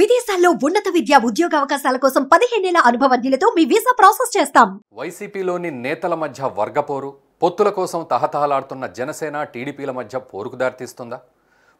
విదేశాల్లో ఉన్నత విద్య ఉద్యోగ అవకాశాల కోసం పదిహేనేళ్ల అనుభవజ్ఞులతో మీ వీసా ప్రాసెస్ చేస్తాం వైసీపీలోని నేతల మధ్య వర్గపోరు పొత్తుల కోసం తహతహలాడుతున్న జనసేన టీడీపీల మధ్య పోరుకు దారితీస్తుందా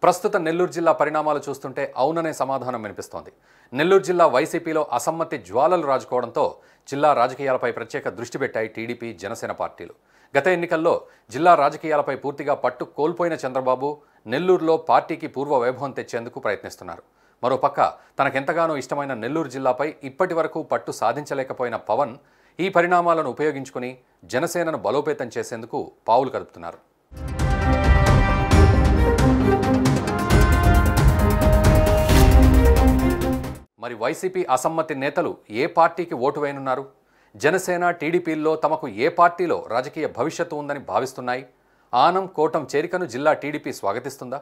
ప్రస్తుత నెల్లూరు జిల్లా పరిణామాలు చూస్తుంటే అవుననే సమాధానం వినిపిస్తోంది నెల్లూరు జిల్లా వైసీపీలో అసమ్మతి జ్వాలలు రాజుకోవడంతో జిల్లా రాజకీయాలపై ప్రత్యేక దృష్టి పెట్టాయి టీడీపీ జనసేన పార్టీలు గత ఎన్నికల్లో జిల్లా రాజకీయాలపై పూర్తిగా పట్టు కోల్పోయిన చంద్రబాబు నెల్లూరులో పార్టీకి పూర్వ వైభవం తెచ్చేందుకు ప్రయత్నిస్తున్నారు మరోపక్క తనకెంతగానో ఇష్టమైన నెల్లూరు జిల్లాపై ఇప్పటి వరకు పట్టు సాధించలేకపోయిన పవన్ ఈ పరిణామాలను ఉపయోగించుకుని జనసేనను బలోపేతం చేసేందుకు పావులు కదుపుతున్నారు మరి వైసీపీ అసమ్మతి నేతలు ఏ పార్టీకి ఓటు వేయనున్నారు జనసేన టీడీపీల్లో తమకు ఏ పార్టీలో రాజకీయ భవిష్యత్తు ఉందని భావిస్తున్నాయి ఆనం కోటం చేరికను జిల్లా టీడీపీ స్వాగతిస్తుందా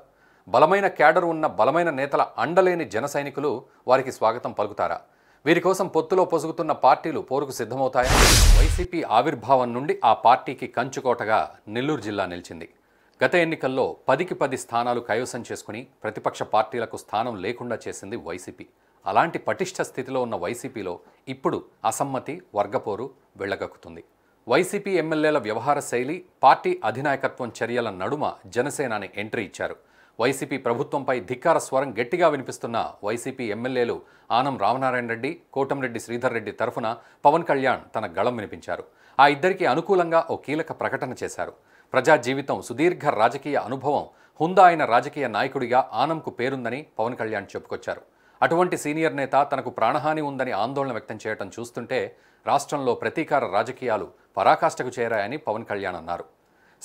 బలమైన క్యాడర్ ఉన్న బలమైన నేతల అండలేని జన సైనికులు వారికి స్వాగతం పలుకుతారా వీరి కోసం పొత్తులో పొసుగుతున్న పార్టీలు పోరుకు సిద్ధమవుతాయా వైసీపీ ఆవిర్భావం నుండి ఆ పార్టీకి కంచుకోటగా నెల్లూరు జిల్లా నిలిచింది గత ఎన్నికల్లో పదికి పది స్థానాలు కైవసం చేసుకుని ప్రతిపక్ష పార్టీలకు స్థానం లేకుండా చేసింది వైసీపీ అలాంటి పటిష్ట స్థితిలో ఉన్న వైసీపీలో ఇప్పుడు అసమ్మతి వర్గపోరు వెళ్ళగక్కుతుంది వైసీపీ ఎమ్మెల్యేల వ్యవహార శైలి పార్టీ అధినాయకత్వం చర్యల నడుమ జనసేనాని ఎంట్రీ ఇచ్చారు వైసీపీ ప్రభుత్వంపై ధిక్కార స్వరం గట్టిగా వినిపిస్తున్న వైసీపీ ఎమ్మెల్యేలు ఆనం రామనారాయణ రెడ్డి కోటంరెడ్డి శ్రీధర్ రెడ్డి తరఫున పవన్ కళ్యాణ్ తన గళం వినిపించారు ఆ ఇద్దరికి అనుకూలంగా ఓ కీలక ప్రకటన చేశారు ప్రజా జీవితం సుదీర్ఘ రాజకీయ అనుభవం హుందా అయిన రాజకీయ నాయకుడిగా ఆనంకు పేరుందని పవన్ కళ్యాణ్ చెప్పుకొచ్చారు అటువంటి సీనియర్ నేత తనకు ప్రాణహాని ఉందని ఆందోళన వ్యక్తం చేయడం చూస్తుంటే రాష్ట్రంలో ప్రతీకార రాజకీయాలు పరాకాష్ఠకు చేరాయని పవన్ కళ్యాణ్ అన్నారు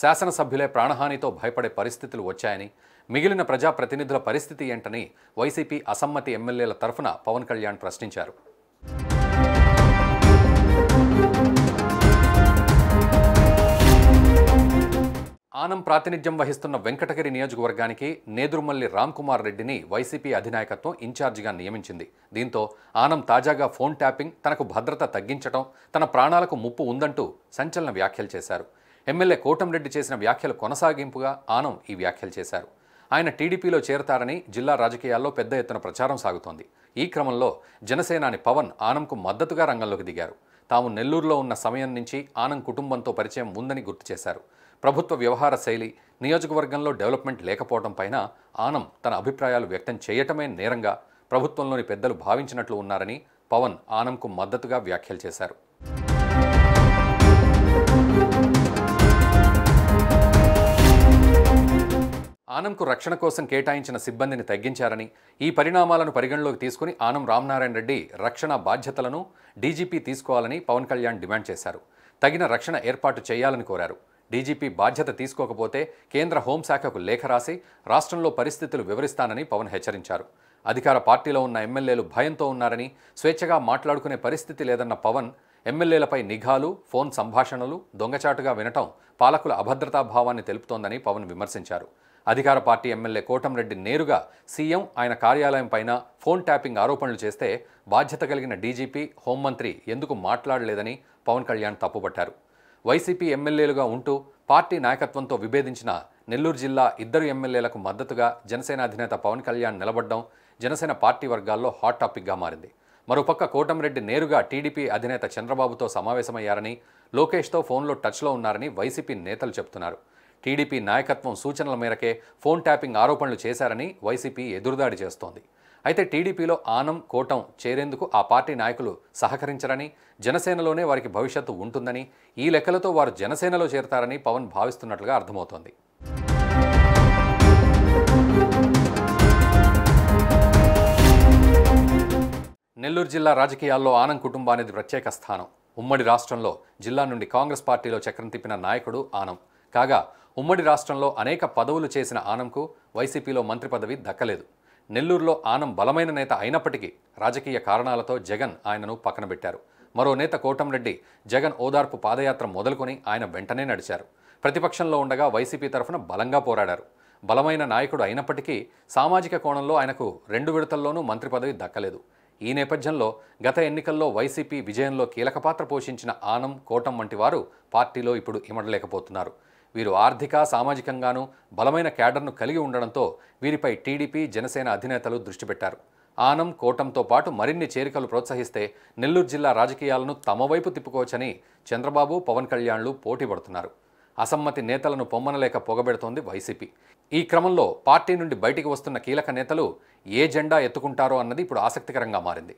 శాసనసభ్యులే ప్రాణహానితో భయపడే పరిస్థితులు వచ్చాయని మిగిలిన ప్రజాప్రతినిధుల పరిస్థితి ఏంటని వైసీపీ అసమ్మతి ఎమ్మెల్యేల తరఫున పవన్ కళ్యాణ్ ప్రశ్నించారు ఆనం ప్రాతినిధ్యం వహిస్తున్న వెంకటగిరి నియోజకవర్గానికి నేదురుమల్లి కుమార్ రెడ్డిని వైసీపీ అధినాయకత్వం ఇన్ఛార్జిగా నియమించింది దీంతో ఆనం తాజాగా ఫోన్ ట్యాపింగ్ తనకు భద్రత తగ్గించడం తన ప్రాణాలకు ముప్పు ఉందంటూ సంచలన వ్యాఖ్యలు చేశారు ఎమ్మెల్యే కోటంరెడ్డి చేసిన వ్యాఖ్యలు కొనసాగింపుగా ఆనం ఈ వ్యాఖ్యలు చేశారు ఆయన టీడీపీలో చేరతారని జిల్లా రాజకీయాల్లో పెద్ద ఎత్తున ప్రచారం సాగుతోంది ఈ క్రమంలో జనసేనాని పవన్ ఆనంకు మద్దతుగా రంగంలోకి దిగారు తాము నెల్లూరులో ఉన్న సమయం నుంచి ఆనం కుటుంబంతో పరిచయం ఉందని గుర్తు చేశారు ప్రభుత్వ వ్యవహార శైలి నియోజకవర్గంలో డెవలప్మెంట్ లేకపోవడం పైన ఆనం తన అభిప్రాయాలు వ్యక్తం చేయటమే నేరంగా ప్రభుత్వంలోని పెద్దలు భావించినట్లు ఉన్నారని పవన్ ఆనంకు మద్దతుగా వ్యాఖ్యలు చేశారు ఆనంకు రక్షణ కోసం కేటాయించిన సిబ్బందిని తగ్గించారని ఈ పరిణామాలను పరిగణలోకి తీసుకుని ఆనం రామనారాయణ రెడ్డి రక్షణ బాధ్యతలను డీజీపీ తీసుకోవాలని పవన్ కళ్యాణ్ డిమాండ్ చేశారు తగిన రక్షణ ఏర్పాటు చేయాలని కోరారు డీజీపీ బాధ్యత తీసుకోకపోతే కేంద్ర హోంశాఖకు లేఖ రాసి రాష్ట్రంలో పరిస్థితులు వివరిస్తానని పవన్ హెచ్చరించారు అధికార పార్టీలో ఉన్న ఎమ్మెల్యేలు భయంతో ఉన్నారని స్వేచ్ఛగా మాట్లాడుకునే పరిస్థితి లేదన్న పవన్ ఎమ్మెల్యేలపై నిఘాలు ఫోన్ సంభాషణలు దొంగచాటుగా వినటం పాలకుల అభద్రతాభావాన్ని తెలుపుతోందని పవన్ విమర్శించారు అధికార పార్టీ ఎమ్మెల్యే కోటంరెడ్డి నేరుగా సీఎం ఆయన కార్యాలయం పైన ఫోన్ ట్యాపింగ్ ఆరోపణలు చేస్తే బాధ్యత కలిగిన డీజీపీ హోంమంత్రి ఎందుకు మాట్లాడలేదని పవన్ కళ్యాణ్ తప్పుపట్టారు వైసీపీ ఎమ్మెల్యేలుగా ఉంటూ పార్టీ నాయకత్వంతో విభేదించిన నెల్లూరు జిల్లా ఇద్దరు ఎమ్మెల్యేలకు మద్దతుగా జనసేన అధినేత పవన్ కళ్యాణ్ నిలబడ్డం జనసేన పార్టీ వర్గాల్లో హాట్ టాపిక్గా మారింది మరోపక్క కోటంరెడ్డి నేరుగా టీడీపీ అధినేత చంద్రబాబుతో సమావేశమయ్యారని లోకేష్తో ఫోన్లో టచ్లో ఉన్నారని వైసీపీ నేతలు చెబుతున్నారు టీడీపీ నాయకత్వం సూచనల మేరకే ఫోన్ ట్యాపింగ్ ఆరోపణలు చేశారని వైసీపీ ఎదురుదాడి చేస్తోంది అయితే టీడీపీలో ఆనం కోటం చేరేందుకు ఆ పార్టీ నాయకులు సహకరించరని జనసేనలోనే వారికి భవిష్యత్తు ఉంటుందని ఈ లెక్కలతో వారు జనసేనలో చేరతారని పవన్ భావిస్తున్నట్లుగా అర్థమవుతోంది నెల్లూరు జిల్లా రాజకీయాల్లో ఆనం కుటుంబానికి ప్రత్యేక స్థానం ఉమ్మడి రాష్ట్రంలో జిల్లా నుండి కాంగ్రెస్ పార్టీలో చక్రం తిప్పిన నాయకుడు ఆనం కాగా ఉమ్మడి రాష్ట్రంలో అనేక పదవులు చేసిన ఆనంకు వైసీపీలో మంత్రి పదవి దక్కలేదు నెల్లూరులో ఆనం బలమైన నేత అయినప్పటికీ రాజకీయ కారణాలతో జగన్ ఆయనను పక్కన పెట్టారు మరో నేత కోటంరెడ్డి జగన్ ఓదార్పు పాదయాత్ర మొదలుకొని ఆయన వెంటనే నడిచారు ప్రతిపక్షంలో ఉండగా వైసీపీ తరఫున బలంగా పోరాడారు బలమైన నాయకుడు అయినప్పటికీ సామాజిక కోణంలో ఆయనకు రెండు విడతల్లోనూ మంత్రి పదవి దక్కలేదు ఈ నేపథ్యంలో గత ఎన్నికల్లో వైసీపీ విజయంలో కీలక పాత్ర పోషించిన ఆనం కోటం వంటి వారు పార్టీలో ఇప్పుడు ఇమడలేకపోతున్నారు వీరు ఆర్థిక సామాజికంగానూ బలమైన క్యాడర్ను కలిగి ఉండడంతో వీరిపై టీడీపీ జనసేన అధినేతలు దృష్టి పెట్టారు ఆనం కోటంతో పాటు మరిన్ని చేరికలు ప్రోత్సహిస్తే నెల్లూరు జిల్లా రాజకీయాలను తమ వైపు తిప్పుకోవచ్చని చంద్రబాబు పవన్ కళ్యాణ్లు పోటీ పడుతున్నారు అసమ్మతి నేతలను పొమ్మనలేక పొగబెడుతోంది వైసీపీ ఈ క్రమంలో పార్టీ నుండి బయటికి వస్తున్న కీలక నేతలు ఏ జెండా ఎత్తుకుంటారో అన్నది ఇప్పుడు ఆసక్తికరంగా మారింది